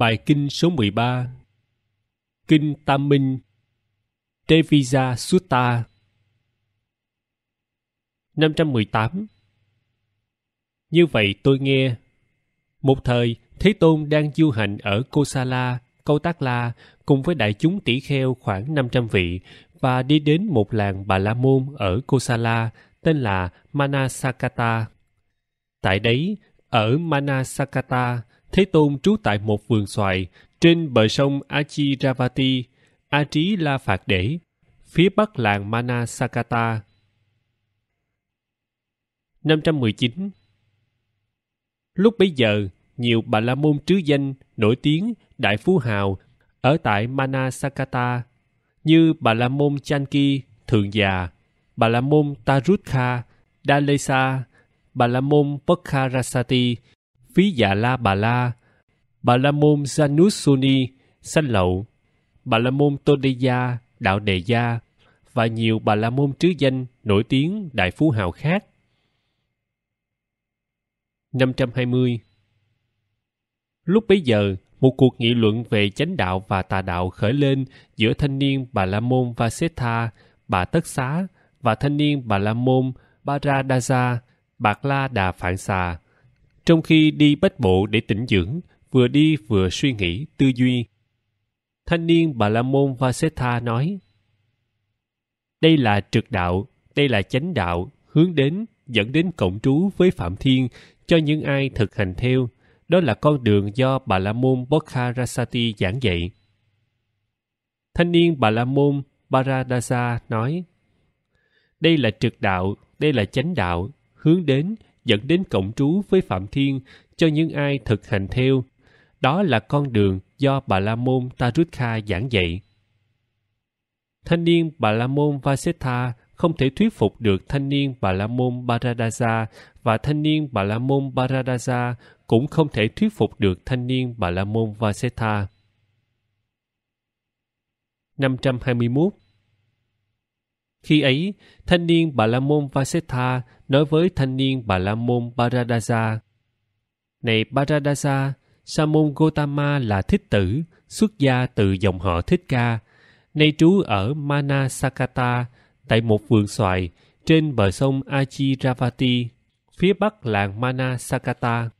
Bài Kinh số 13 Kinh Tam Minh Devija Sutta 518 Như vậy tôi nghe Một thời, Thế Tôn đang du hành ở Kosala, Câu Tác La cùng với đại chúng tỷ kheo khoảng 500 vị và đi đến một làng Bà La Môn ở Kosala tên là Manasakata. Tại đấy, ở Manasakata, Thế Tôn trú tại một vườn xoài trên bờ sông Achiravati, A Trí La Phạt Để, phía bắc làng Manasakata. 519 Lúc bấy giờ, nhiều bà la môn trứ danh nổi tiếng đại phú hào ở tại Manasakata như bà la môn Chanki thượng già, bà la môn Tarutha, Dalesa, bà la môn Pakharasati phí dạ la bà la bà la môn sanusuni sanh lậu bà la môn todeya đạo đề gia và nhiều bà la môn trứ danh nổi tiếng đại phú hào khác 520 Lúc bấy giờ, một cuộc nghị luận về chánh đạo và tà đạo khởi lên giữa thanh niên Bà La Môn Vasetha, Bà Tất Xá và thanh niên Bà La Môn Baradaza, Bạc La Đà Phạn Xà trong khi đi bách bộ để tỉnh dưỡng vừa đi vừa suy nghĩ tư duy thanh niên bà la môn vasetha nói đây là trực đạo đây là chánh đạo hướng đến dẫn đến cộng trú với phạm thiên cho những ai thực hành theo đó là con đường do bà la môn bodharasati giảng dạy thanh niên bà la môn baradasa nói đây là trực đạo đây là chánh đạo hướng đến dẫn đến cộng trú với Phạm Thiên cho những ai thực hành theo. Đó là con đường do Bà La Môn Tarutha giảng dạy. Thanh niên Bà La Môn Vasetha không thể thuyết phục được thanh niên Bà La Môn Baradasa và thanh niên Bà La Môn Baradasa cũng không thể thuyết phục được thanh niên Bà La Môn Vasetha. 521 khi ấy, thanh niên Bà La Môn Vasetha nói với thanh niên Bà La Môn Paradasa. Này Paradasa, Sa môn Gotama là thích tử, xuất gia từ dòng họ Thích Ca, nay trú ở Manasakata, tại một vườn xoài trên bờ sông Ajiravati, phía bắc làng Manasakata.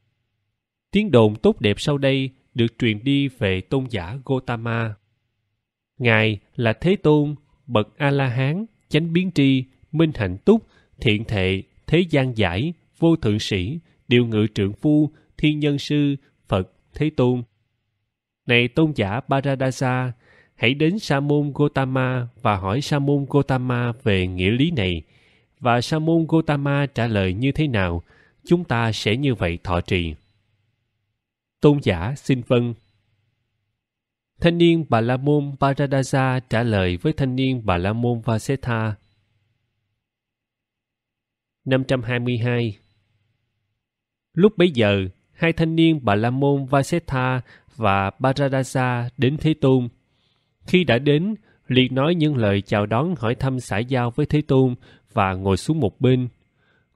Tiếng đồn tốt đẹp sau đây được truyền đi về tôn giả Gotama. Ngài là Thế Tôn, bậc A-la-hán chánh biến tri, minh hạnh túc, thiện thệ, thế gian giải, vô thượng sĩ, điều ngự trượng phu, thiên nhân sư, Phật, Thế Tôn. Này tôn giả Paradasa, hãy đến Sa môn Gotama và hỏi Sa môn Gotama về nghĩa lý này. Và Sa môn Gotama trả lời như thế nào, chúng ta sẽ như vậy thọ trì. Tôn giả xin vâng. Thanh niên Bà La Môn paradasa trả lời với thanh niên Bà La Môn Vasetha. 522 Lúc bấy giờ, hai thanh niên Bà La Môn Vasetha và paradasa đến Thế Tôn. Khi đã đến, liền nói những lời chào đón hỏi thăm xã giao với Thế Tôn và ngồi xuống một bên.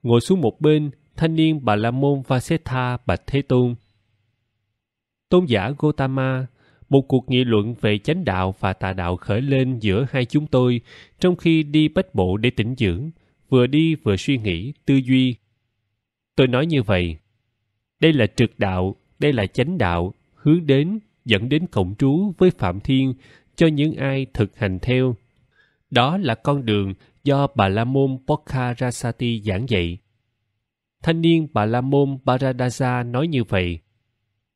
Ngồi xuống một bên, thanh niên Bà La Môn Vasetha bạch Thế Tôn. Tôn giả Gotama, một cuộc nghị luận về chánh đạo và tà đạo khởi lên giữa hai chúng tôi trong khi đi bách bộ để tỉnh dưỡng vừa đi vừa suy nghĩ tư duy tôi nói như vậy đây là trực đạo đây là chánh đạo hướng đến dẫn đến cộng trú với phạm thiên cho những ai thực hành theo đó là con đường do bà la môn pokkharasati giảng dạy thanh niên bà la môn baradaza nói như vậy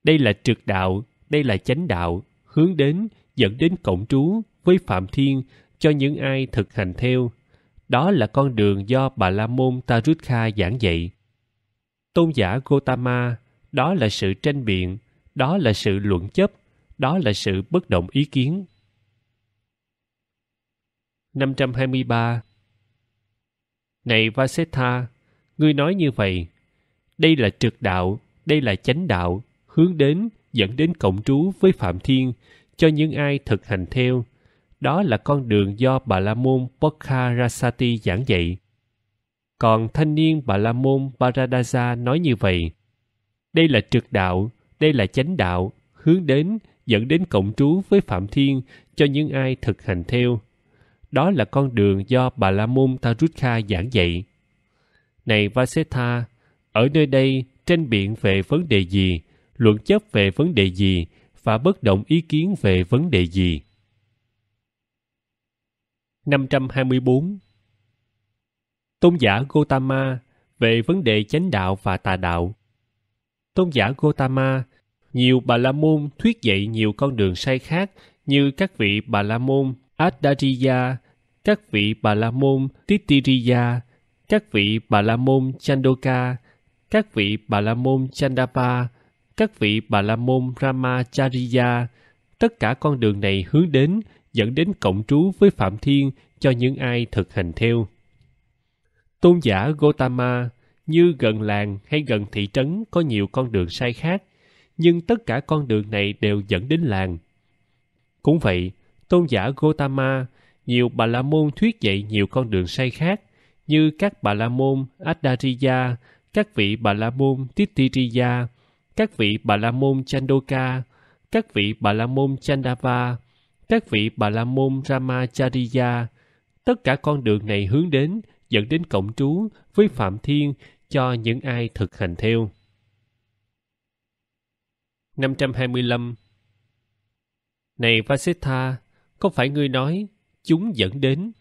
đây là trực đạo đây là chánh đạo hướng đến dẫn đến cộng trú với phạm thiên cho những ai thực hành theo đó là con đường do bà la môn tarutha giảng dạy tôn giả gotama đó là sự tranh biện đó là sự luận chấp đó là sự bất động ý kiến 523 Này Vasetha, ngươi nói như vậy, đây là trực đạo, đây là chánh đạo, hướng đến dẫn đến cộng trú với Phạm Thiên cho những ai thực hành theo. Đó là con đường do Bà La Môn Pokharasati giảng dạy. Còn thanh niên Bà La Môn Paradaza nói như vậy. Đây là trực đạo, đây là chánh đạo, hướng đến dẫn đến cộng trú với Phạm Thiên cho những ai thực hành theo. Đó là con đường do Bà La Môn Tarutha giảng dạy. Này Vasetha, ở nơi đây tranh biện về vấn đề gì luận chấp về vấn đề gì và bất động ý kiến về vấn đề gì. 524 Tôn giả Gotama về vấn đề chánh đạo và tà đạo. Tôn giả Gotama, nhiều Bà La Môn thuyết dạy nhiều con đường sai khác như các vị Bà La Môn Adariya, các vị Bà La Môn Titiriya, các vị Bà La Môn Chandoka, các vị Bà La Môn Chandapa, các vị Bà La Môn Ramacharya, tất cả con đường này hướng đến dẫn đến cộng trú với Phạm Thiên cho những ai thực hành theo. Tôn giả Gotama như gần làng hay gần thị trấn có nhiều con đường sai khác, nhưng tất cả con đường này đều dẫn đến làng. Cũng vậy, tôn giả Gotama, nhiều Bà La Môn thuyết dạy nhiều con đường sai khác, như các Bà La Môn Adariya, các vị Bà La Môn Tittiriya, các vị Bà La Môn Chandoka, các vị Bà La Môn Chandava, các vị Bà La Môn Ramacharya. Tất cả con đường này hướng đến, dẫn đến cổng trú với Phạm Thiên cho những ai thực hành theo. 525 Này Vasettha, có phải ngươi nói chúng dẫn đến?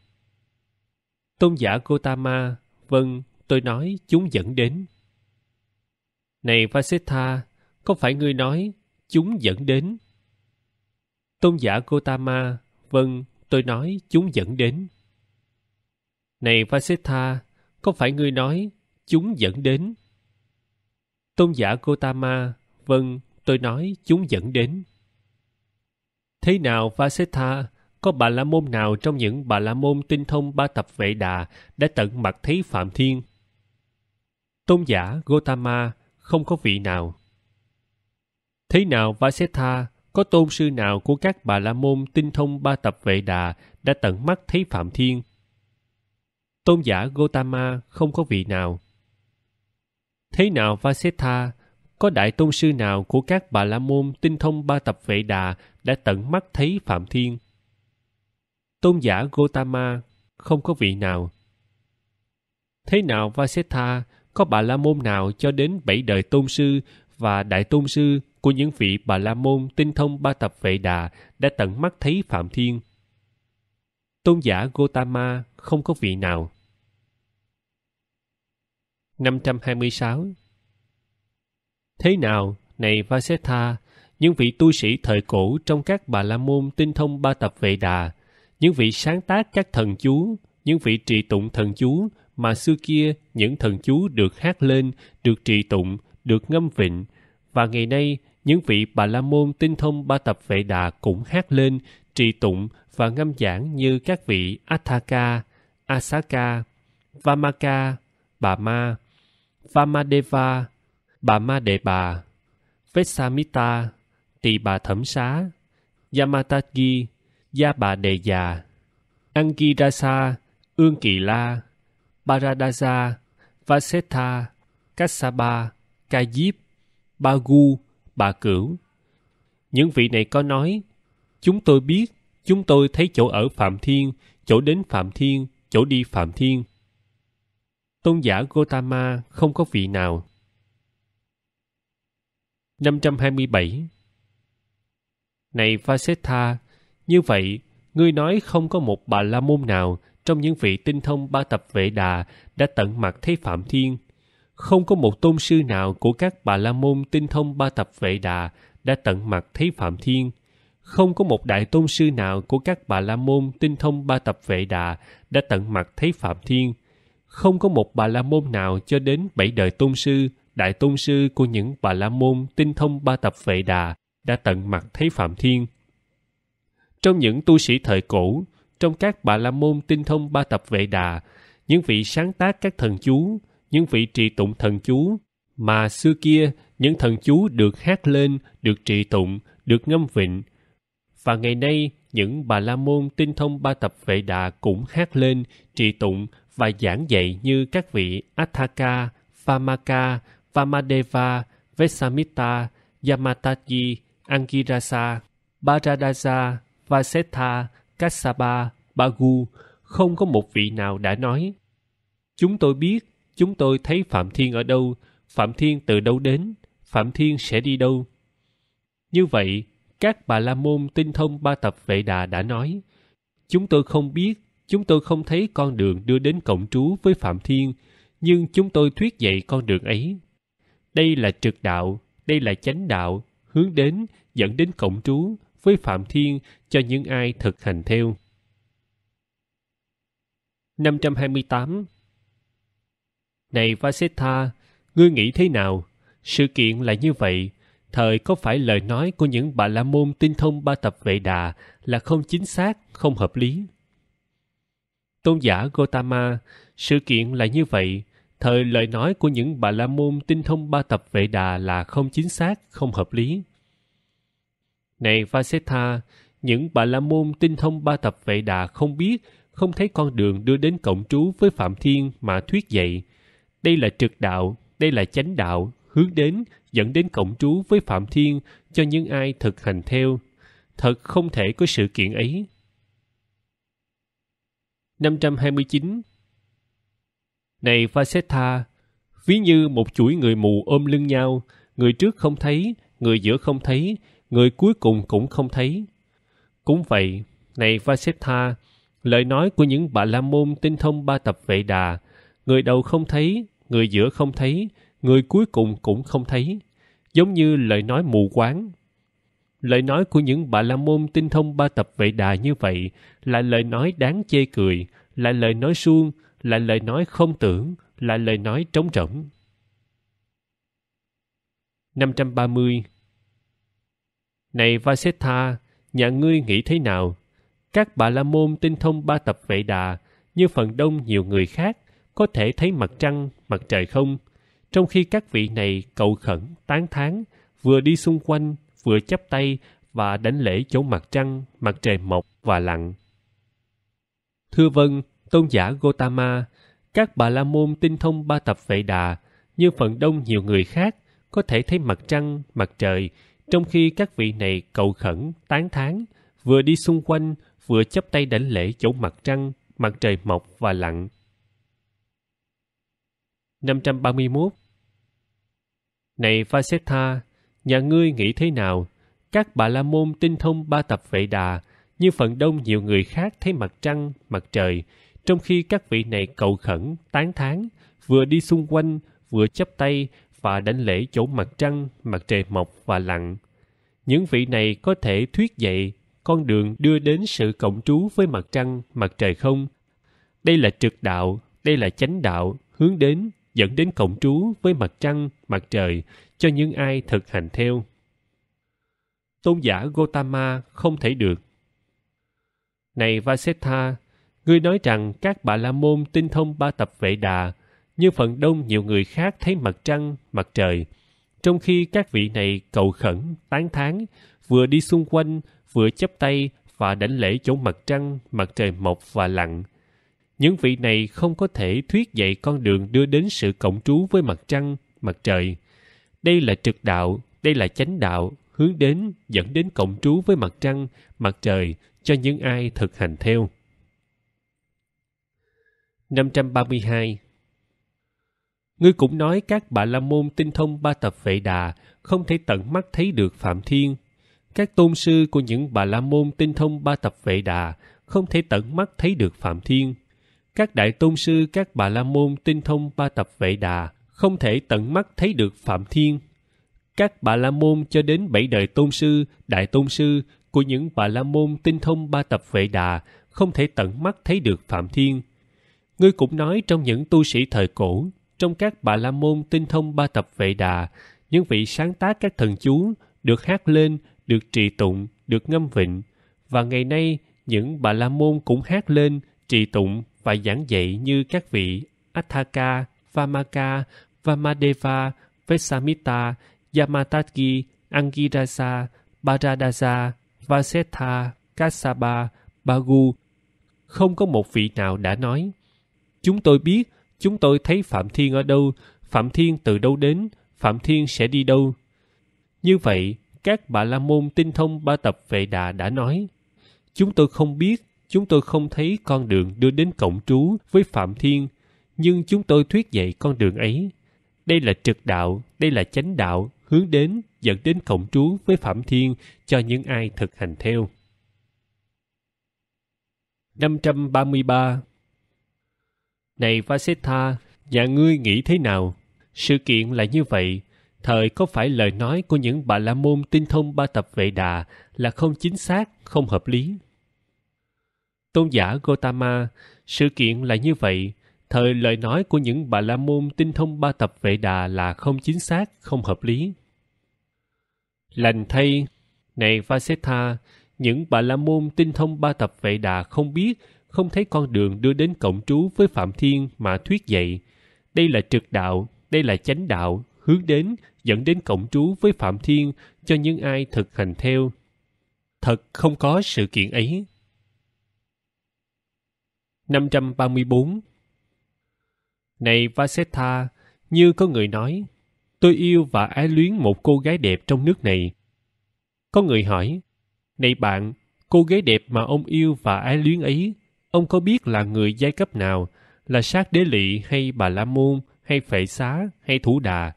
Tôn giả Gotama, vâng, tôi nói chúng dẫn đến. Này Vaseta, có phải ngươi nói, chúng dẫn đến. Tôn giả Gotama, vâng, tôi nói chúng dẫn đến. Này Vaseta, có phải ngươi nói, chúng dẫn đến. Tôn giả Gotama, vâng, tôi nói chúng dẫn đến. Thế nào Vaseta, có bà la môn nào trong những bà la môn tinh thông ba tập vệ đà đã tận mặt thấy Phạm Thiên? Tôn giả Gotama, không có vị nào. Thế nào Vasetha, có tôn sư nào của các bà la môn tinh thông ba tập vệ đà đã tận mắt thấy Phạm Thiên? Tôn giả Gotama không có vị nào. Thế nào Vasetha, có đại tôn sư nào của các bà la môn tinh thông ba tập vệ đà đã tận mắt thấy Phạm Thiên? Tôn giả Gotama không có vị nào. Thế nào Vasetha, có bà la môn nào cho đến bảy đời tôn sư và đại tôn sư của những vị bà la môn tinh thông ba tập vệ đà đã tận mắt thấy phạm thiên tôn giả gotama không có vị nào 526 Thế nào, này Vasetha, những vị tu sĩ thời cổ trong các bà la môn tinh thông ba tập vệ đà, những vị sáng tác các thần chú, những vị trị tụng thần chú mà xưa kia những thần chú được hát lên, được trì tụng, được ngâm vịnh, và ngày nay những vị bà la môn tinh thông ba tập vệ đà cũng hát lên, trì tụng và ngâm giảng như các vị Athaka, Asaka, Vamaka, Bà Ma, Vamadeva, Bà Ma đệ Bà, Vesamita, Tỳ Bà Thẩm Xá, Yamatagi, Gia Bà Đề Già, Angirasa, Ương Kỳ La, Paradasa, Vasetha, Kassapa, Kajip, Bagu, Bà Cửu. Những vị này có nói, chúng tôi biết, chúng tôi thấy chỗ ở Phạm Thiên, chỗ đến Phạm Thiên, chỗ đi Phạm Thiên. Tôn giả Gotama không có vị nào. 527 Này Vasetha, như vậy, ngươi nói không có một bà la môn nào trong những vị tinh thông ba tập vệ đà đã tận mặt thấy Phạm Thiên. Không có một tôn sư nào của các bà la môn tinh thông ba tập vệ đà đã tận mặt thấy Phạm Thiên. Không có một đại tôn sư nào của các bà la môn tinh thông ba tập vệ đà đã tận mặt thấy Phạm Thiên. Không có một bà la môn nào cho đến bảy đời tôn sư, đại tôn sư của những bà la môn tinh thông ba tập vệ đà đã tận mặt thấy Phạm Thiên. Trong những tu sĩ thời cổ, trong các bà la môn tinh thông ba tập vệ đà, những vị sáng tác các thần chú, những vị trị tụng thần chú, mà xưa kia những thần chú được hát lên, được trị tụng, được ngâm vịnh. Và ngày nay, những bà la môn tinh thông ba tập vệ đà cũng hát lên, trị tụng và giảng dạy như các vị Athaka, Vamaka, Vamadeva, Vesamita, Yamataji, Angirasa, Bharadasa, Vasetha, Kassapa, Bagu không có một vị nào đã nói. Chúng tôi biết, chúng tôi thấy Phạm Thiên ở đâu, Phạm Thiên từ đâu đến, Phạm Thiên sẽ đi đâu. Như vậy, các bà la môn tinh thông ba tập vệ đà đã nói, chúng tôi không biết, chúng tôi không thấy con đường đưa đến cộng trú với Phạm Thiên, nhưng chúng tôi thuyết dạy con đường ấy. Đây là trực đạo, đây là chánh đạo, hướng đến dẫn đến cộng trú, với Phạm Thiên cho những ai thực hành theo. 528 Này Vasetha, ngươi nghĩ thế nào? Sự kiện là như vậy. Thời có phải lời nói của những bà la môn tinh thông ba tập vệ đà là không chính xác, không hợp lý? Tôn giả Gotama, sự kiện là như vậy. Thời lời nói của những bà la môn tinh thông ba tập vệ đà là không chính xác, không hợp lý. Này Vasetha, những bà la môn tinh thông ba tập vệ đà không biết, không thấy con đường đưa đến cộng trú với Phạm Thiên mà thuyết dạy. Đây là trực đạo, đây là chánh đạo, hướng đến, dẫn đến cộng trú với Phạm Thiên cho những ai thực hành theo. Thật không thể có sự kiện ấy. 529 Này Vasetha, ví như một chuỗi người mù ôm lưng nhau, người trước không thấy, người giữa không thấy, người cuối cùng cũng không thấy. Cũng vậy, này Vasetha, lời nói của những bà la môn tinh thông ba tập vệ đà, người đầu không thấy, người giữa không thấy, người cuối cùng cũng không thấy, giống như lời nói mù quáng. Lời nói của những bà la môn tinh thông ba tập vệ đà như vậy là lời nói đáng chê cười, là lời nói suông, là lời nói không tưởng, là lời nói trống rỗng. 530 này Vasetha, nhà ngươi nghĩ thế nào? Các bà la môn tinh thông ba tập vệ đà, như phần đông nhiều người khác, có thể thấy mặt trăng, mặt trời không? Trong khi các vị này cầu khẩn, tán thán, vừa đi xung quanh, vừa chắp tay và đánh lễ chỗ mặt trăng, mặt trời mọc và lặn. Thưa vâng, tôn giả Gotama, các bà la môn tinh thông ba tập vệ đà, như phần đông nhiều người khác, có thể thấy mặt trăng, mặt trời, trong khi các vị này cầu khẩn tán thán vừa đi xung quanh vừa chắp tay đảnh lễ chỗ mặt trăng mặt trời mọc và lặn 531 Này Vasetha, nhà ngươi nghĩ thế nào? Các bà la môn tinh thông ba tập vệ đà, như phần đông nhiều người khác thấy mặt trăng, mặt trời, trong khi các vị này cầu khẩn, tán thán, vừa đi xung quanh, vừa chấp tay, và đánh lễ chỗ mặt trăng, mặt trời mọc và lặn. Những vị này có thể thuyết dạy con đường đưa đến sự cộng trú với mặt trăng, mặt trời không. Đây là trực đạo, đây là chánh đạo, hướng đến, dẫn đến cộng trú với mặt trăng, mặt trời cho những ai thực hành theo. Tôn giả Gotama không thể được. Này Vasettha, ngươi nói rằng các bà la môn tinh thông ba tập vệ đà như phần đông nhiều người khác thấy mặt trăng, mặt trời. Trong khi các vị này cầu khẩn, tán thán, vừa đi xung quanh, vừa chấp tay và đảnh lễ chỗ mặt trăng, mặt trời mọc và lặn. Những vị này không có thể thuyết dạy con đường đưa đến sự cộng trú với mặt trăng, mặt trời. Đây là trực đạo, đây là chánh đạo, hướng đến, dẫn đến cộng trú với mặt trăng, mặt trời cho những ai thực hành theo. 532 Ngươi cũng nói các bà la môn tinh thông ba tập vệ đà, không thể tận mắt thấy được Phạm Thiên. Các tôn sư của những bà la môn tinh thông ba tập vệ đà, không thể tận mắt thấy được Phạm Thiên. Các đại tôn sư các bà la môn tinh thông ba tập vệ đà, không thể tận mắt thấy được Phạm Thiên. Các bà la môn cho đến bảy đời tôn sư, đại tôn sư của những bà la môn tinh thông ba tập vệ đà, không thể tận mắt thấy được Phạm Thiên. Ngươi cũng nói trong những tu sĩ thời cổ, trong các bà la môn tinh thông ba tập vệ đà những vị sáng tác các thần chú được hát lên được trì tụng được ngâm vịnh và ngày nay những bà la môn cũng hát lên trì tụng và giảng dạy như các vị Athaka, Vamaka, Vamadeva, Vesamita, Yamatagi, Angirasa, Baradasa, Vasetha, Kasaba, Bagu. Không có một vị nào đã nói. Chúng tôi biết chúng tôi thấy Phạm Thiên ở đâu, Phạm Thiên từ đâu đến, Phạm Thiên sẽ đi đâu. Như vậy, các bà la môn tinh thông ba tập vệ đà đã nói, chúng tôi không biết, chúng tôi không thấy con đường đưa đến cộng trú với Phạm Thiên, nhưng chúng tôi thuyết dạy con đường ấy. Đây là trực đạo, đây là chánh đạo, hướng đến, dẫn đến cộng trú với Phạm Thiên cho những ai thực hành theo. 533 này Vasetha, nhà ngươi nghĩ thế nào? Sự kiện là như vậy, thời có phải lời nói của những bà la môn tinh thông ba tập vệ đà là không chính xác, không hợp lý? Tôn giả Gotama, sự kiện là như vậy, thời lời nói của những bà la môn tinh thông ba tập vệ đà là không chính xác, không hợp lý. Lành thay, này Vasetha, những bà la môn tinh thông ba tập vệ đà không biết không thấy con đường đưa đến cổng trú với Phạm Thiên mà thuyết dạy. Đây là trực đạo, đây là chánh đạo, hướng đến, dẫn đến cổng trú với Phạm Thiên cho những ai thực hành theo. Thật không có sự kiện ấy. 534 Này Vasetha, như có người nói, tôi yêu và ái luyến một cô gái đẹp trong nước này. Có người hỏi, này bạn, cô gái đẹp mà ông yêu và ái luyến ấy Ông có biết là người giai cấp nào, là sát đế lị hay bà la môn, hay phệ xá, hay thủ đà.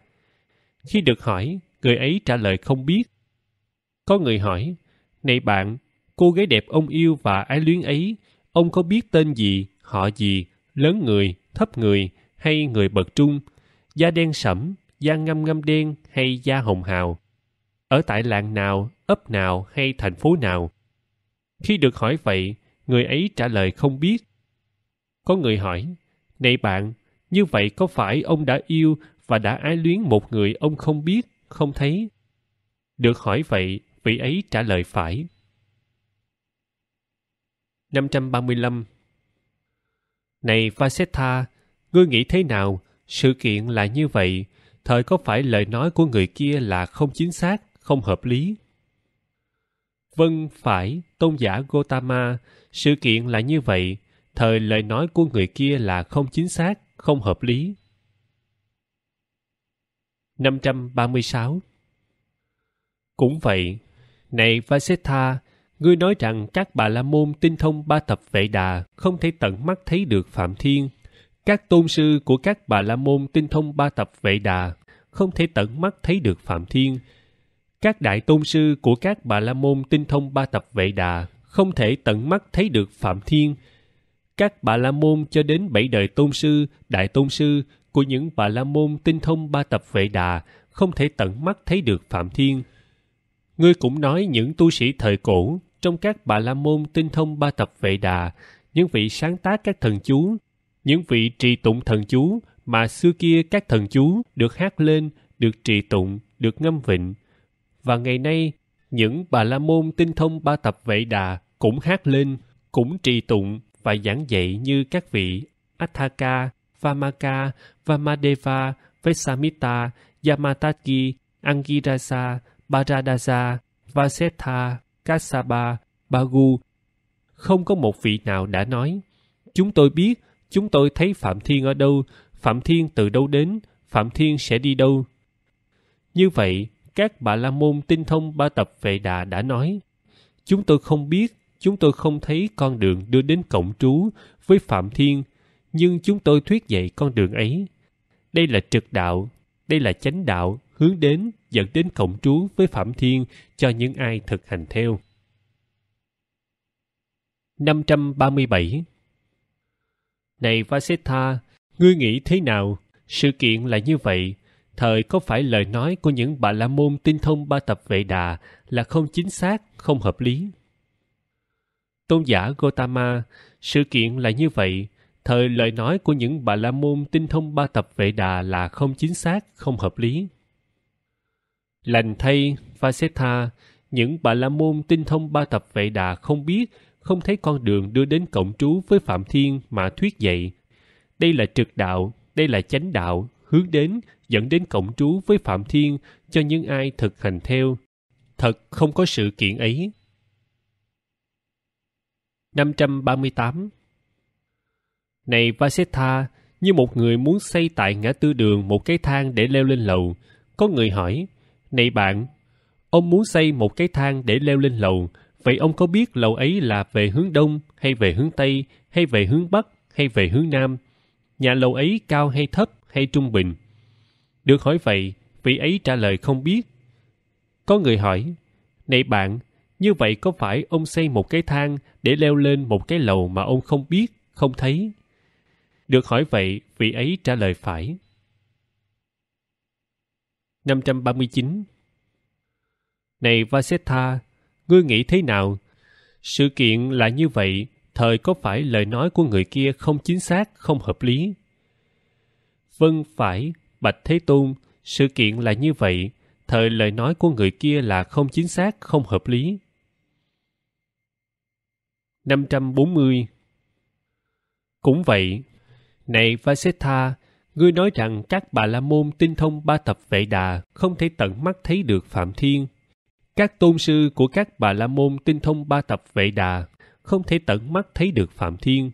Khi được hỏi, người ấy trả lời không biết. Có người hỏi, Này bạn, cô gái đẹp ông yêu và ái luyến ấy, ông có biết tên gì, họ gì, lớn người, thấp người, hay người bậc trung, da đen sẫm, da ngâm ngâm đen hay da hồng hào? Ở tại làng nào, ấp nào hay thành phố nào? Khi được hỏi vậy, người ấy trả lời không biết có người hỏi này bạn như vậy có phải ông đã yêu và đã ái luyến một người ông không biết không thấy được hỏi vậy vị ấy trả lời phải 535 Này Vasetha, ngươi nghĩ thế nào? Sự kiện là như vậy, thời có phải lời nói của người kia là không chính xác, không hợp lý? Vâng phải, tôn giả Gotama, sự kiện là như vậy, thời lời nói của người kia là không chính xác, không hợp lý. 536 Cũng vậy, này Vasetha, ngươi nói rằng các bà la môn tinh thông ba tập vệ đà không thể tận mắt thấy được phạm thiên các tôn sư của các bà la môn tinh thông ba tập vệ đà không thể tận mắt thấy được phạm thiên các đại tôn sư của các bà la môn tinh thông ba tập vệ đà không thể tận mắt thấy được phạm thiên các bà la môn cho đến bảy đời tôn sư đại tôn sư của những bà la môn tinh thông ba tập vệ đà không thể tận mắt thấy được phạm thiên ngươi cũng nói những tu sĩ thời cổ trong các bà la môn tinh thông ba tập vệ đà những vị sáng tác các thần chú những vị trì tụng thần chú mà xưa kia các thần chú được hát lên được trì tụng được ngâm vịnh và ngày nay những bà la môn tinh thông ba tập vệ đà cũng hát lên cũng trì tụng và giảng dạy như các vị Athaka, Vamaka, Vamadeva, Vesamita, yamatagi Angirasa, baradasa Vasetha, Kasaba, Bagu. Không có một vị nào đã nói. Chúng tôi biết, chúng tôi thấy Phạm Thiên ở đâu, Phạm Thiên từ đâu đến, Phạm Thiên sẽ đi đâu. Như vậy, các bà la môn tinh thông ba tập vệ đà đã nói chúng tôi không biết chúng tôi không thấy con đường đưa đến cổng trú với phạm thiên nhưng chúng tôi thuyết dạy con đường ấy đây là trực đạo đây là chánh đạo hướng đến dẫn đến cổng trú với phạm thiên cho những ai thực hành theo 537 Này Vasetha, ngươi nghĩ thế nào? Sự kiện là như vậy, thời có phải lời nói của những bà la môn tinh thông ba tập vệ đà là không chính xác, không hợp lý. Tôn giả Gotama, sự kiện là như vậy, thời lời nói của những bà la môn tinh thông ba tập vệ đà là không chính xác, không hợp lý. Lành thay, Vasetha, những bà la môn tinh thông ba tập vệ đà không biết, không thấy con đường đưa đến cộng trú với Phạm Thiên mà thuyết dạy. Đây là trực đạo, đây là chánh đạo, hướng đến dẫn đến cộng trú với Phạm Thiên cho những ai thực hành theo. Thật không có sự kiện ấy. 538 Này Vasetha, như một người muốn xây tại ngã tư đường một cái thang để leo lên lầu. Có người hỏi, Này bạn, ông muốn xây một cái thang để leo lên lầu, vậy ông có biết lầu ấy là về hướng đông hay về hướng tây hay về hướng bắc hay về hướng nam? Nhà lầu ấy cao hay thấp hay trung bình? Được hỏi vậy, vị ấy trả lời không biết. Có người hỏi, Này bạn, như vậy có phải ông xây một cái thang để leo lên một cái lầu mà ông không biết, không thấy? Được hỏi vậy, vị ấy trả lời phải. 539 Này Vasetha, ngươi nghĩ thế nào? Sự kiện là như vậy, thời có phải lời nói của người kia không chính xác, không hợp lý? Vâng, phải, Bạch Thế Tôn, sự kiện là như vậy, thời lời nói của người kia là không chính xác, không hợp lý. 540 Cũng vậy, này Vasetha, ngươi nói rằng các bà la môn tinh thông ba tập vệ đà không thể tận mắt thấy được Phạm Thiên. Các tôn sư của các bà la môn tinh thông ba tập vệ đà không thể tận mắt thấy được Phạm Thiên.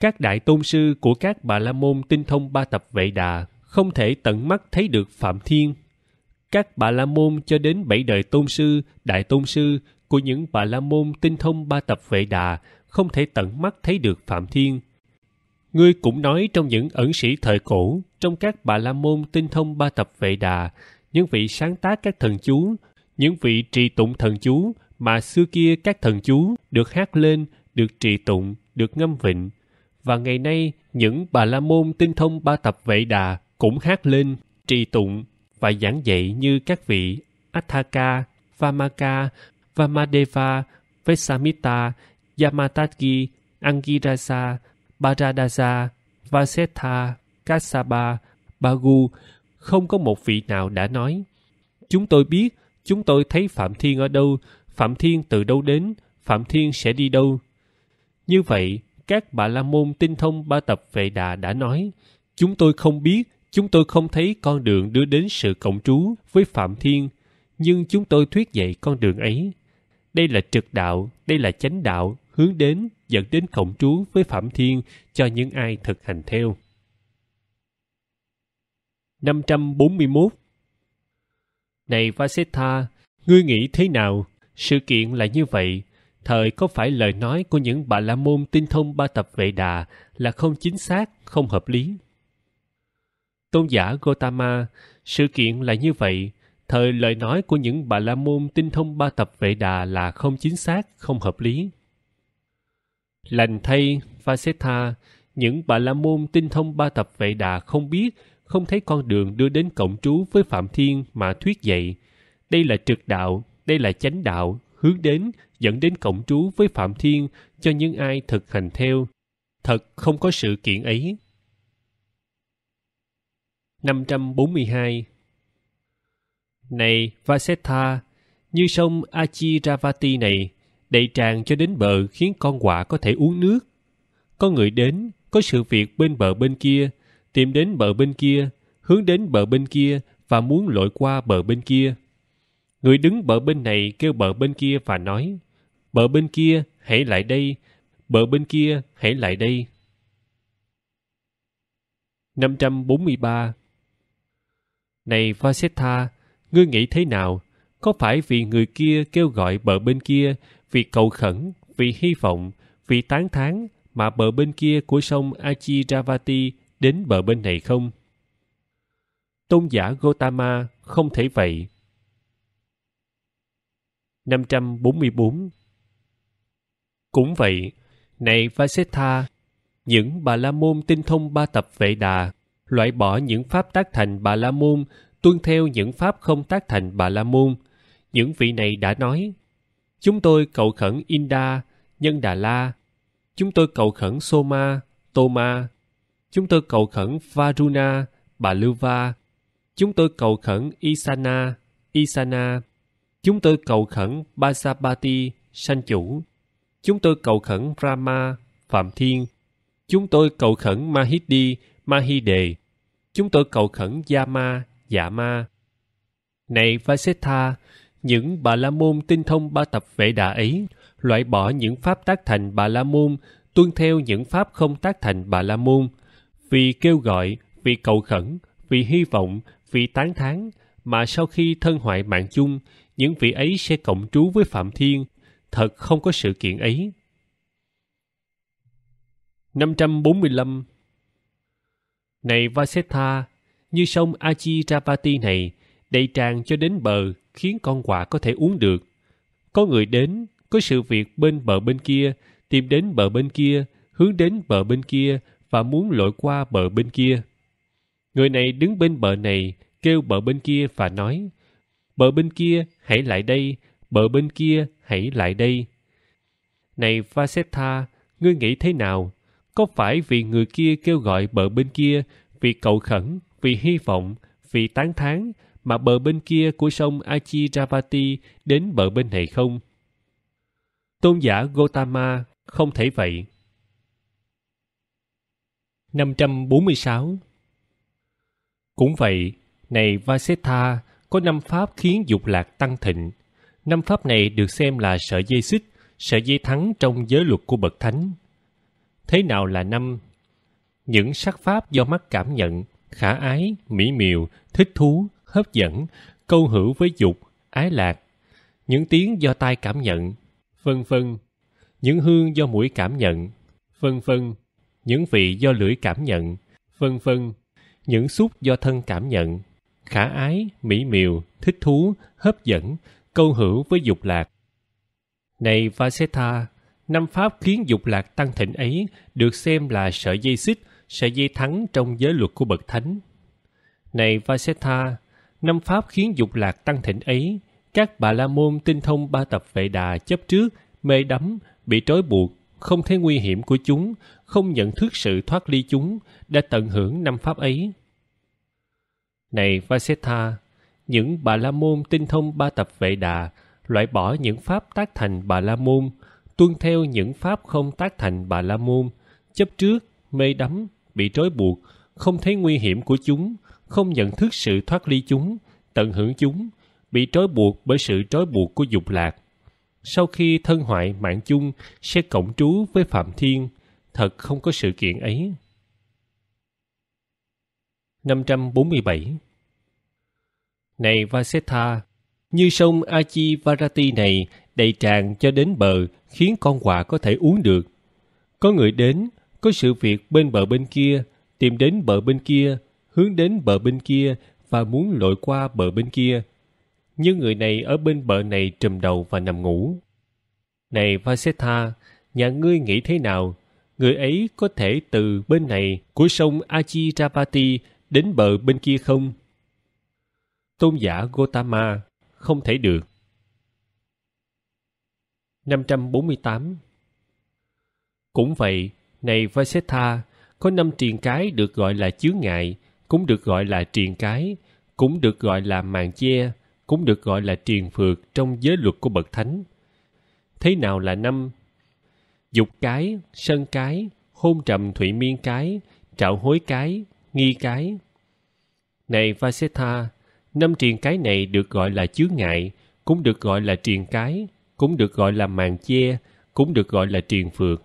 Các đại tôn sư của các bà la môn tinh thông ba tập vệ đà không thể tận mắt thấy được phạm thiên các bà la môn cho đến bảy đời tôn sư đại tôn sư của những bà la môn tinh thông ba tập vệ đà không thể tận mắt thấy được phạm thiên ngươi cũng nói trong những ẩn sĩ thời cổ trong các bà la môn tinh thông ba tập vệ đà những vị sáng tác các thần chú những vị trì tụng thần chú mà xưa kia các thần chú được hát lên được trì tụng được ngâm vịnh và ngày nay những bà la môn tinh thông ba tập vệ đà cũng hát lên, trì tụng và giảng dạy như các vị Athaka, Vamaka, Vamadeva, Vesamita, Yamatagi, Angirasa, Baradasa, Vasetha, Kassapa, Bagu, không có một vị nào đã nói. Chúng tôi biết, chúng tôi thấy Phạm Thiên ở đâu, Phạm Thiên từ đâu đến, Phạm Thiên sẽ đi đâu. Như vậy, các bà la môn tinh thông ba tập vệ đà đã nói, chúng tôi không biết, chúng tôi không thấy con đường đưa đến sự cộng trú với phạm thiên nhưng chúng tôi thuyết dạy con đường ấy đây là trực đạo đây là chánh đạo hướng đến dẫn đến cộng trú với phạm thiên cho những ai thực hành theo 541 Này Vasetha, ngươi nghĩ thế nào? Sự kiện là như vậy. Thời có phải lời nói của những bà la môn tinh thông ba tập vệ đà là không chính xác, không hợp lý? Tôn giả Gotama, sự kiện là như vậy, thời lời nói của những bà la môn tinh thông ba tập vệ đà là không chính xác, không hợp lý. Lành thay, Vasetha, những bà la môn tinh thông ba tập vệ đà không biết, không thấy con đường đưa đến cộng trú với Phạm Thiên mà thuyết dạy. Đây là trực đạo, đây là chánh đạo, hướng đến, dẫn đến cộng trú với Phạm Thiên cho những ai thực hành theo. Thật không có sự kiện ấy. 542 Này Vasetha, như sông Achiravati này, đầy tràn cho đến bờ khiến con quạ có thể uống nước. Có người đến, có sự việc bên bờ bên kia, tìm đến bờ bên kia, hướng đến bờ bên kia và muốn lội qua bờ bên kia. Người đứng bờ bên này kêu bờ bên kia và nói, bờ bên kia hãy lại đây, bờ bên kia hãy lại đây. 543 này Vasetha, ngươi nghĩ thế nào? Có phải vì người kia kêu gọi bờ bên kia vì cầu khẩn, vì hy vọng, vì tán thán mà bờ bên kia của sông Achiravati đến bờ bên này không? Tôn giả Gotama không thể vậy. 544 Cũng vậy, này Vasetha, những bà la môn tinh thông ba tập vệ đà loại bỏ những pháp tác thành bà la môn tuân theo những pháp không tác thành bà la môn những vị này đã nói chúng tôi cầu khẩn inda nhân đà la chúng tôi cầu khẩn soma toma chúng tôi cầu khẩn varuna bà Va; chúng tôi cầu khẩn isana isana chúng tôi cầu khẩn Basabati sanh chủ chúng tôi cầu khẩn rama phạm thiên chúng tôi cầu khẩn mahidi Ma Hi Đề, chúng tôi cầu khẩn Gia Ma, Dạ Ma. Này Vasetha, những bà la môn tinh thông ba tập vệ đà ấy, loại bỏ những pháp tác thành bà la môn, tuân theo những pháp không tác thành bà la môn, vì kêu gọi, vì cầu khẩn, vì hy vọng, vì tán thán mà sau khi thân hoại mạng chung, những vị ấy sẽ cộng trú với Phạm Thiên, thật không có sự kiện ấy. 545 này Vasetha, như sông Ajiravati này, đầy tràn cho đến bờ khiến con quạ có thể uống được. Có người đến, có sự việc bên bờ bên kia, tìm đến bờ bên kia, hướng đến bờ bên kia và muốn lội qua bờ bên kia. Người này đứng bên bờ này, kêu bờ bên kia và nói, bờ bên kia hãy lại đây, bờ bên kia hãy lại đây. Này Vasetha, ngươi nghĩ thế nào có phải vì người kia kêu gọi bờ bên kia, vì cầu khẩn, vì hy vọng, vì tán thán mà bờ bên kia của sông Achiravati đến bờ bên này không? Tôn giả Gotama không thể vậy. 546 Cũng vậy, này Vasetha, có năm pháp khiến dục lạc tăng thịnh. Năm pháp này được xem là sợi dây xích, sợi dây thắng trong giới luật của Bậc Thánh thế nào là năm những sắc pháp do mắt cảm nhận khả ái mỹ miều thích thú hấp dẫn câu hữu với dục ái lạc những tiếng do tai cảm nhận vân vân những hương do mũi cảm nhận vân vân những vị do lưỡi cảm nhận vân vân những xúc do thân cảm nhận khả ái mỹ miều thích thú hấp dẫn câu hữu với dục lạc này vasetha năm pháp khiến dục lạc tăng thịnh ấy được xem là sợi dây xích, sợi dây thắng trong giới luật của bậc thánh. Này Vasetha, năm pháp khiến dục lạc tăng thịnh ấy, các bà la môn tinh thông ba tập vệ đà chấp trước, mê đắm, bị trói buộc, không thấy nguy hiểm của chúng, không nhận thức sự thoát ly chúng, đã tận hưởng năm pháp ấy. Này Vasetha, những bà la môn tinh thông ba tập vệ đà, loại bỏ những pháp tác thành bà la môn tuân theo những pháp không tác thành bà la môn chấp trước mê đắm bị trói buộc không thấy nguy hiểm của chúng không nhận thức sự thoát ly chúng tận hưởng chúng bị trói buộc bởi sự trói buộc của dục lạc sau khi thân hoại mạng chung sẽ cộng trú với phạm thiên thật không có sự kiện ấy 547 Này Vasetha, như sông Achivarati này đầy tràn cho đến bờ khiến con quạ có thể uống được. Có người đến, có sự việc bên bờ bên kia, tìm đến bờ bên kia, hướng đến bờ bên kia và muốn lội qua bờ bên kia. Nhưng người này ở bên bờ này trùm đầu và nằm ngủ. Này Vasetha, nhà ngươi nghĩ thế nào? Người ấy có thể từ bên này của sông Achiravati đến bờ bên kia không? Tôn giả Gotama không thể được 548 Cũng vậy, này Vasetha, có năm triền cái được gọi là chướng ngại, cũng được gọi là triền cái, cũng được gọi là màn che, cũng được gọi là triền phượt trong giới luật của Bậc Thánh. Thế nào là năm? Dục cái, sân cái, hôn trầm thủy miên cái, trạo hối cái, nghi cái. Này Vasetha, Năm triền cái này được gọi là chướng ngại, cũng được gọi là triền cái, cũng được gọi là màn che, cũng được gọi là triền phược.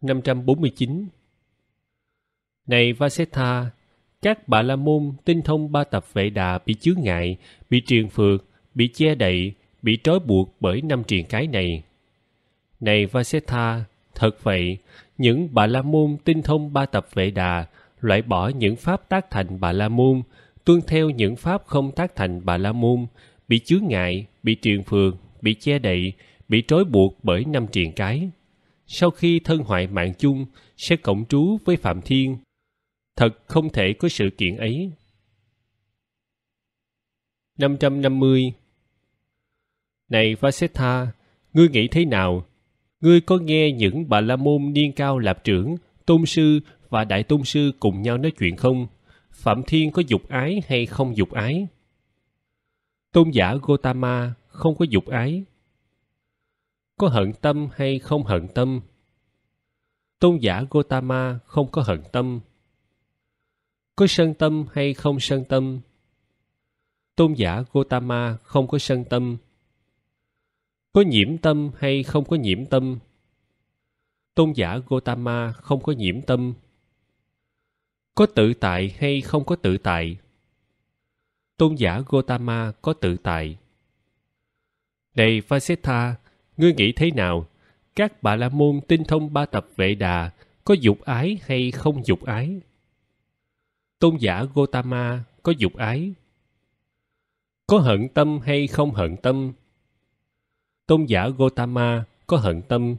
549 Này Vasetha, các bà la môn tinh thông ba tập vệ đà bị chướng ngại, bị triền phược, bị che đậy, bị trói buộc bởi năm triền cái này. Này Vasetha, thật vậy, những bà la môn tinh thông ba tập vệ đà loại bỏ những pháp tác thành bà la môn tuân theo những pháp không tác thành bà la môn bị chướng ngại bị triền phường bị che đậy bị trói buộc bởi năm triền cái sau khi thân hoại mạng chung sẽ cộng trú với phạm thiên thật không thể có sự kiện ấy 550 Này Vasetha, ngươi nghĩ thế nào? Ngươi có nghe những bà la môn niên cao lạp trưởng, tôn sư và Đại Tôn Sư cùng nhau nói chuyện không? Phạm Thiên có dục ái hay không dục ái? Tôn giả Gotama không có dục ái. Có hận tâm hay không hận tâm? Tôn giả Gotama không có hận tâm. Có sân tâm hay không sân tâm? Tôn giả Gotama không có sân tâm. Có nhiễm tâm hay không có nhiễm tâm? Tôn giả Gotama không có nhiễm tâm có tự tại hay không có tự tại tôn giả gotama có tự tại này vasetha ngươi nghĩ thế nào các bà la môn tinh thông ba tập vệ đà có dục ái hay không dục ái tôn giả gotama có dục ái có hận tâm hay không hận tâm tôn giả gotama có hận tâm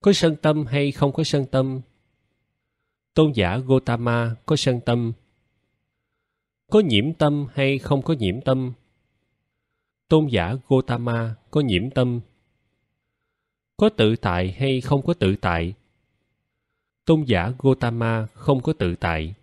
có sân tâm hay không có sân tâm tôn giả Gotama có sân tâm. Có nhiễm tâm hay không có nhiễm tâm? Tôn giả Gotama có nhiễm tâm. Có tự tại hay không có tự tại? Tôn giả Gotama không có tự tại.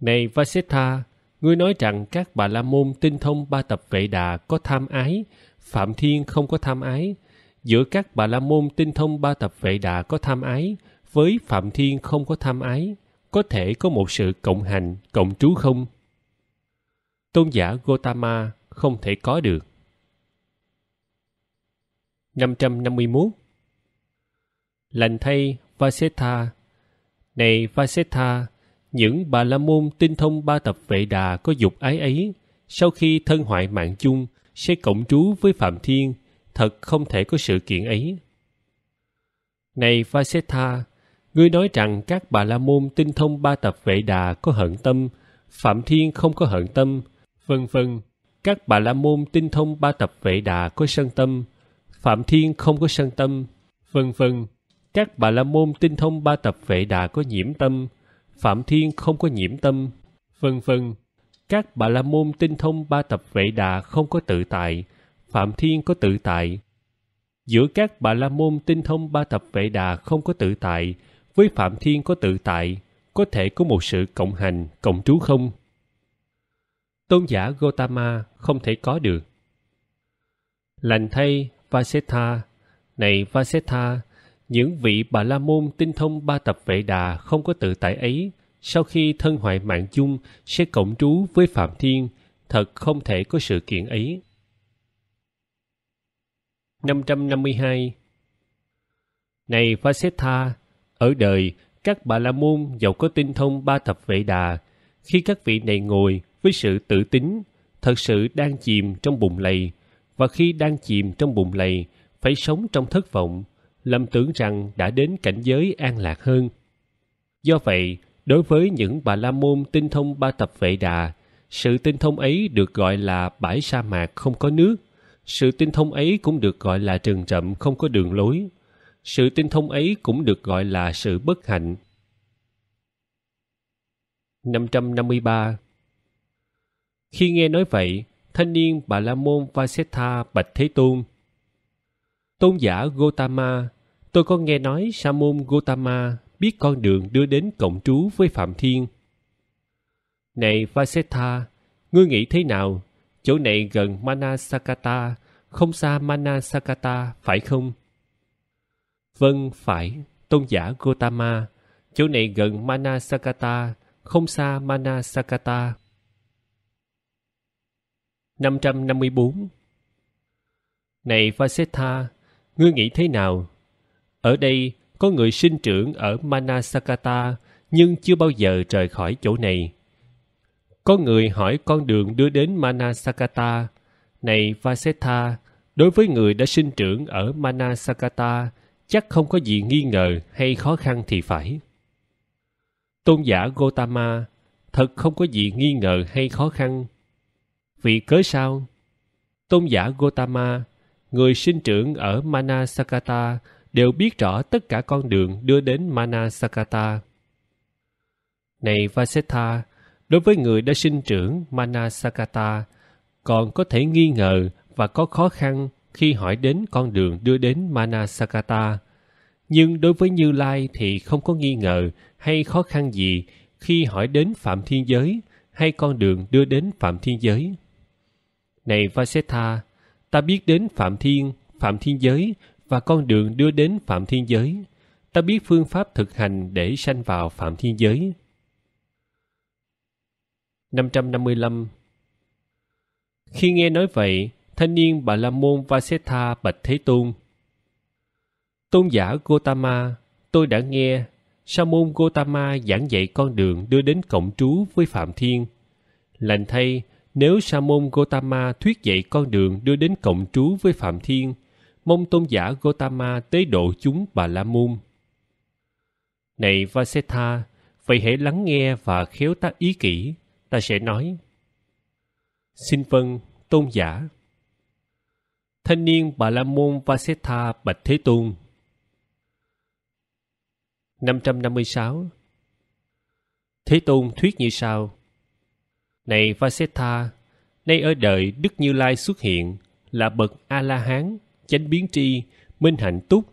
Này Vasetha, ngươi nói rằng các bà la môn tinh thông ba tập vệ đà có tham ái, Phạm Thiên không có tham ái. Giữa các bà la môn tinh thông ba tập vệ đà có tham ái, với phạm thiên không có tham ái có thể có một sự cộng hành cộng trú không tôn giả gotama không thể có được 551 Lành thay Vasetha Này Vasetha, những bà la môn tinh thông ba tập vệ đà có dục ái ấy, sau khi thân hoại mạng chung sẽ cộng trú với Phạm Thiên, thật không thể có sự kiện ấy. Này Vasetha, ngươi nói rằng các bà la môn tinh thông ba tập vệ đà có hận tâm phạm thiên không có hận tâm vân vân các bà la môn tinh thông ba tập vệ đà có sân tâm phạm thiên không có sân tâm vân vân các bà la môn tinh thông ba tập vệ đà có nhiễm tâm phạm thiên không có nhiễm tâm vân vân các bà la môn tinh thông ba tập vệ đà không có tự tại phạm thiên có tự tại giữa các bà la môn tinh thông ba tập vệ đà không có tự tại với phạm thiên có tự tại có thể có một sự cộng hành cộng trú không tôn giả gotama không thể có được lành thay vasetha này vasetha những vị bà la môn tinh thông ba tập vệ đà không có tự tại ấy sau khi thân hoại mạng chung sẽ cộng trú với phạm thiên thật không thể có sự kiện ấy 552 Này Vasetha, ở đời, các bà la môn giàu có tinh thông ba thập vệ đà. Khi các vị này ngồi với sự tự tính, thật sự đang chìm trong bụng lầy, và khi đang chìm trong bụng lầy, phải sống trong thất vọng, lầm tưởng rằng đã đến cảnh giới an lạc hơn. Do vậy, đối với những bà la môn tinh thông ba tập vệ đà, sự tinh thông ấy được gọi là bãi sa mạc không có nước. Sự tinh thông ấy cũng được gọi là rừng rậm không có đường lối sự tinh thông ấy cũng được gọi là sự bất hạnh 553 Khi nghe nói vậy, thanh niên Bà La Môn Vasetha bạch Thế Tôn. Tôn giả Gotama, tôi có nghe nói Sa môn Gotama biết con đường đưa đến cộng trú với Phạm Thiên. Này Vasetha, ngươi nghĩ thế nào? Chỗ này gần Manasakata, không xa Manasakata, phải không? Vâng, phải, tôn giả Gotama, chỗ này gần Manasakata, không xa Manasakata. 554 Này Vasetha, ngươi nghĩ thế nào? Ở đây có người sinh trưởng ở Manasakata nhưng chưa bao giờ rời khỏi chỗ này. Có người hỏi con đường đưa đến Manasakata. Này Vasetha, đối với người đã sinh trưởng ở Manasakata chắc không có gì nghi ngờ hay khó khăn thì phải tôn giả gotama thật không có gì nghi ngờ hay khó khăn vì cớ sao tôn giả gotama người sinh trưởng ở manasakata đều biết rõ tất cả con đường đưa đến manasakata này vasetha đối với người đã sinh trưởng manasakata còn có thể nghi ngờ và có khó khăn khi hỏi đến con đường đưa đến manasakata nhưng đối với như lai thì không có nghi ngờ hay khó khăn gì khi hỏi đến phạm thiên giới hay con đường đưa đến phạm thiên giới này vasetha ta biết đến phạm thiên phạm thiên giới và con đường đưa đến phạm thiên giới ta biết phương pháp thực hành để sanh vào phạm thiên giới 555 Khi nghe nói vậy, thanh niên Bà La Môn Vasetha bạch Thế Tôn – Tôn giả Gotama, tôi đã nghe Sa môn Gotama giảng dạy con đường đưa đến cộng trú với Phạm Thiên. Lành thay, nếu Sa môn Gotama thuyết dạy con đường đưa đến cộng trú với Phạm Thiên, mong tôn giả Gotama tế độ chúng Bà La Môn. Này Vasetha, vậy hãy lắng nghe và khéo tác ý kỹ, ta sẽ nói. Xin vâng, tôn giả. Thanh niên Bà La Môn Vasetha bạch Thế Tôn 556 Thế Tôn thuyết như sau Này Vasetha, nay ở đời Đức Như Lai xuất hiện là bậc A-la-hán, chánh biến tri, minh hạnh túc,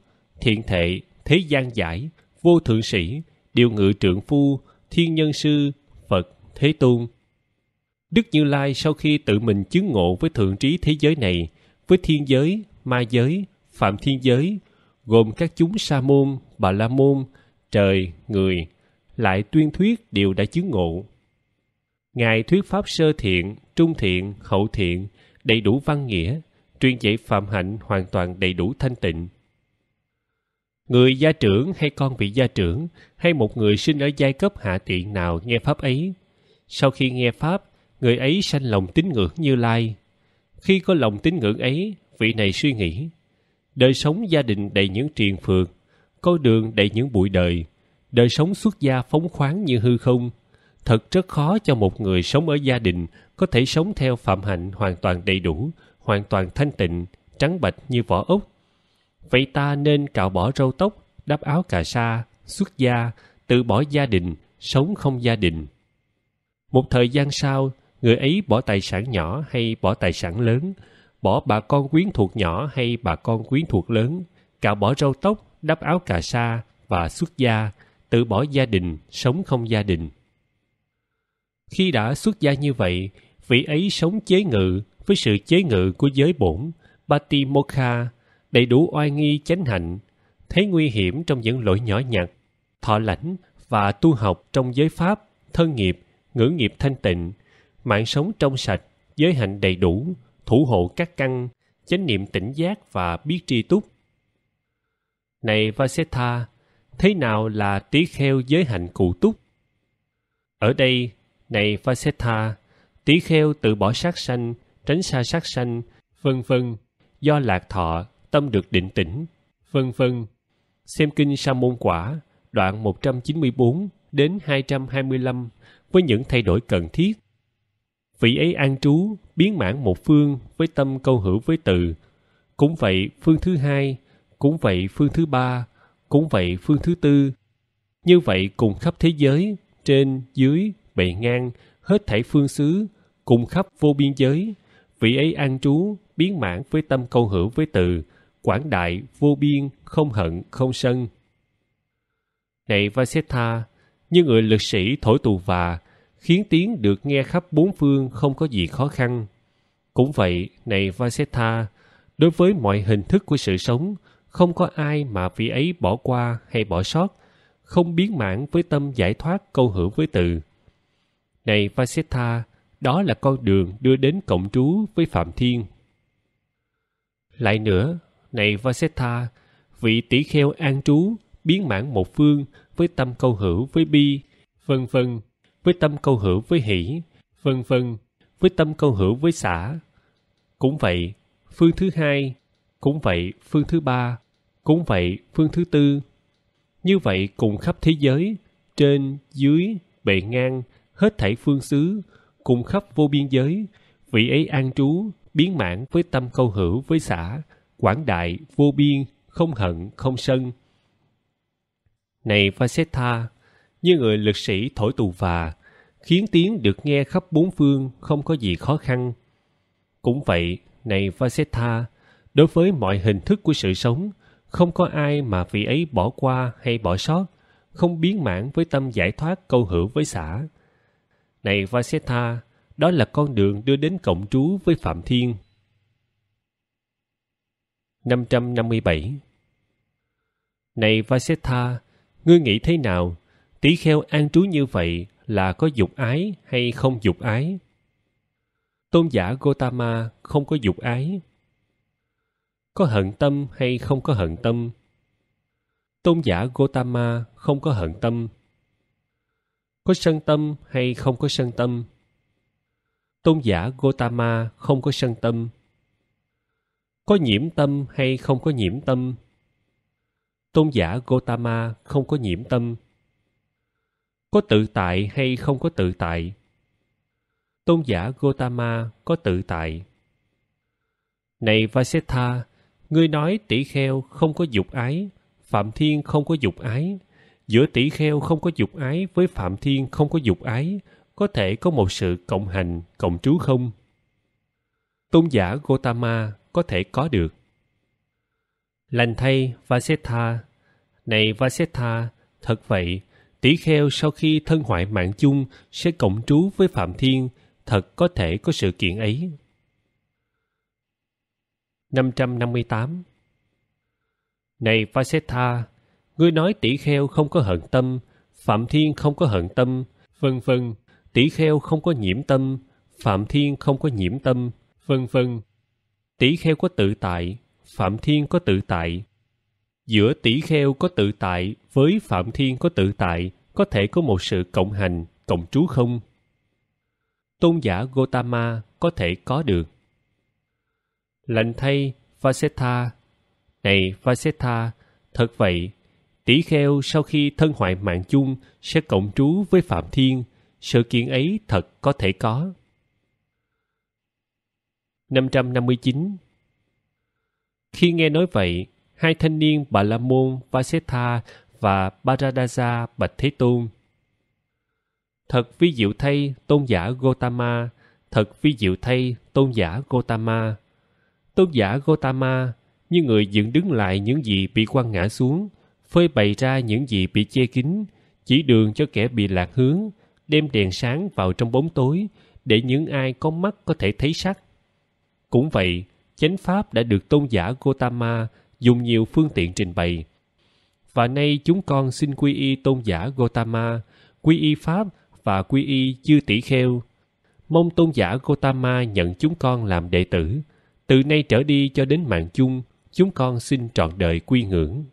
thiện thệ, thế gian giải, vô thượng sĩ, điều ngự trượng phu, thiên nhân sư, Phật, Thế Tôn. Đức Như Lai sau khi tự mình chứng ngộ với thượng trí thế giới này, với thiên giới, ma giới, phạm thiên giới, gồm các chúng sa môn, bà la môn, trời, người, lại tuyên thuyết điều đã chứng ngộ. Ngài thuyết pháp sơ thiện, trung thiện, hậu thiện, đầy đủ văn nghĩa, truyền dạy phạm hạnh hoàn toàn đầy đủ thanh tịnh. Người gia trưởng hay con vị gia trưởng hay một người sinh ở giai cấp hạ tiện nào nghe Pháp ấy. Sau khi nghe Pháp, người ấy sanh lòng tín ngưỡng như lai. Khi có lòng tín ngưỡng ấy, vị này suy nghĩ. Đời sống gia đình đầy những triền phược, con đường đầy những bụi đời đời sống xuất gia phóng khoáng như hư không thật rất khó cho một người sống ở gia đình có thể sống theo phạm hạnh hoàn toàn đầy đủ hoàn toàn thanh tịnh trắng bạch như vỏ ốc vậy ta nên cạo bỏ râu tóc đắp áo cà sa xuất gia tự bỏ gia đình sống không gia đình một thời gian sau người ấy bỏ tài sản nhỏ hay bỏ tài sản lớn bỏ bà con quyến thuộc nhỏ hay bà con quyến thuộc lớn cạo bỏ râu tóc đắp áo cà sa và xuất gia, tự bỏ gia đình, sống không gia đình. Khi đã xuất gia như vậy, vị ấy sống chế ngự với sự chế ngự của giới bổn, Batimokha, đầy đủ oai nghi chánh hạnh, thấy nguy hiểm trong những lỗi nhỏ nhặt, thọ lãnh và tu học trong giới pháp, thân nghiệp, ngữ nghiệp thanh tịnh, mạng sống trong sạch, giới hạnh đầy đủ, thủ hộ các căn, chánh niệm tỉnh giác và biết tri túc, này Vasetha, thế nào là tí kheo giới hạnh cụ túc? Ở đây, này Vasetha, tí kheo tự bỏ sát sanh, tránh xa sát sanh, vân vân, do lạc thọ, tâm được định tĩnh, vân vân. Xem kinh Sa môn quả, đoạn 194 đến 225 với những thay đổi cần thiết. Vị ấy an trú, biến mãn một phương với tâm câu hữu với từ. Cũng vậy, phương thứ hai cũng vậy phương thứ ba, cũng vậy phương thứ tư. Như vậy cùng khắp thế giới, trên, dưới, bề ngang, hết thảy phương xứ, cùng khắp vô biên giới, vị ấy an trú, biến mãn với tâm câu hữu với từ, quảng đại, vô biên, không hận, không sân. Này Vasetha, như người lực sĩ thổi tù và, khiến tiếng được nghe khắp bốn phương không có gì khó khăn. Cũng vậy, này Vasetha, đối với mọi hình thức của sự sống, không có ai mà vị ấy bỏ qua hay bỏ sót không biến mãn với tâm giải thoát câu hữu với từ này vasetha đó là con đường đưa đến cộng trú với phạm thiên lại nữa này vasetha vị tỷ kheo an trú biến mãn một phương với tâm câu hữu với bi vân vân với tâm câu hữu với hỷ vân vân với tâm câu hữu với xã cũng vậy phương thứ hai cũng vậy phương thứ ba cũng vậy, phương thứ tư. Như vậy cùng khắp thế giới, trên, dưới, bề ngang, hết thảy phương xứ, cùng khắp vô biên giới, vị ấy an trú, biến mãn với tâm câu hữu với xã, quảng đại, vô biên, không hận, không sân. Này Vasetha, như người lực sĩ thổi tù và, khiến tiếng được nghe khắp bốn phương không có gì khó khăn. Cũng vậy, này Vasetha, đối với mọi hình thức của sự sống, không có ai mà vị ấy bỏ qua hay bỏ sót không biến mãn với tâm giải thoát câu hữu với xã này vasetha đó là con đường đưa đến cộng trú với phạm thiên 557 Này Vasetha, ngươi nghĩ thế nào? Tỷ kheo an trú như vậy là có dục ái hay không dục ái? Tôn giả Gotama không có dục ái có hận tâm hay không có hận tâm tôn giả gotama không có hận tâm có sân tâm hay không có sân tâm tôn giả gotama không có sân tâm có nhiễm tâm hay không có nhiễm tâm tôn giả gotama không có nhiễm tâm có tự tại hay không có tự tại tôn giả gotama có tự tại này vasetha ngươi nói tỷ kheo không có dục ái phạm thiên không có dục ái giữa tỷ kheo không có dục ái với phạm thiên không có dục ái có thể có một sự cộng hành cộng trú không tôn giả gotama có thể có được lành thay vasetha này vasetha thật vậy tỷ kheo sau khi thân hoại mạng chung sẽ cộng trú với phạm thiên thật có thể có sự kiện ấy 558 Này Vasetha, ngươi nói tỷ kheo không có hận tâm, Phạm Thiên không có hận tâm, vân vân, tỷ kheo không có nhiễm tâm, Phạm Thiên không có nhiễm tâm, vân vân. Tỷ kheo có tự tại, Phạm Thiên có tự tại. Giữa tỷ kheo có tự tại với Phạm Thiên có tự tại có thể có một sự cộng hành, cộng trú không? Tôn giả Gotama có thể có được lạnh thay Vasetha Này Vasetha thật vậy, tỷ kheo sau khi thân hoại mạng chung sẽ cộng trú với Phạm Thiên, sự kiện ấy thật có thể có. 559 Khi nghe nói vậy, hai thanh niên Bà La Môn Vasetha và Baradasa Bạch Thế Tôn. Thật vi diệu thay tôn giả Gotama, thật vi diệu thay tôn giả Gotama tôn giả Gotama như người dựng đứng lại những gì bị quăng ngã xuống, phơi bày ra những gì bị che kín, chỉ đường cho kẻ bị lạc hướng, đem đèn sáng vào trong bóng tối để những ai có mắt có thể thấy sắc. Cũng vậy, chánh pháp đã được tôn giả Gotama dùng nhiều phương tiện trình bày. Và nay chúng con xin quy y tôn giả Gotama, quy y pháp và quy y chư tỷ kheo. Mong tôn giả Gotama nhận chúng con làm đệ tử từ nay trở đi cho đến mạng chung chúng con xin trọn đời quy ngưỡng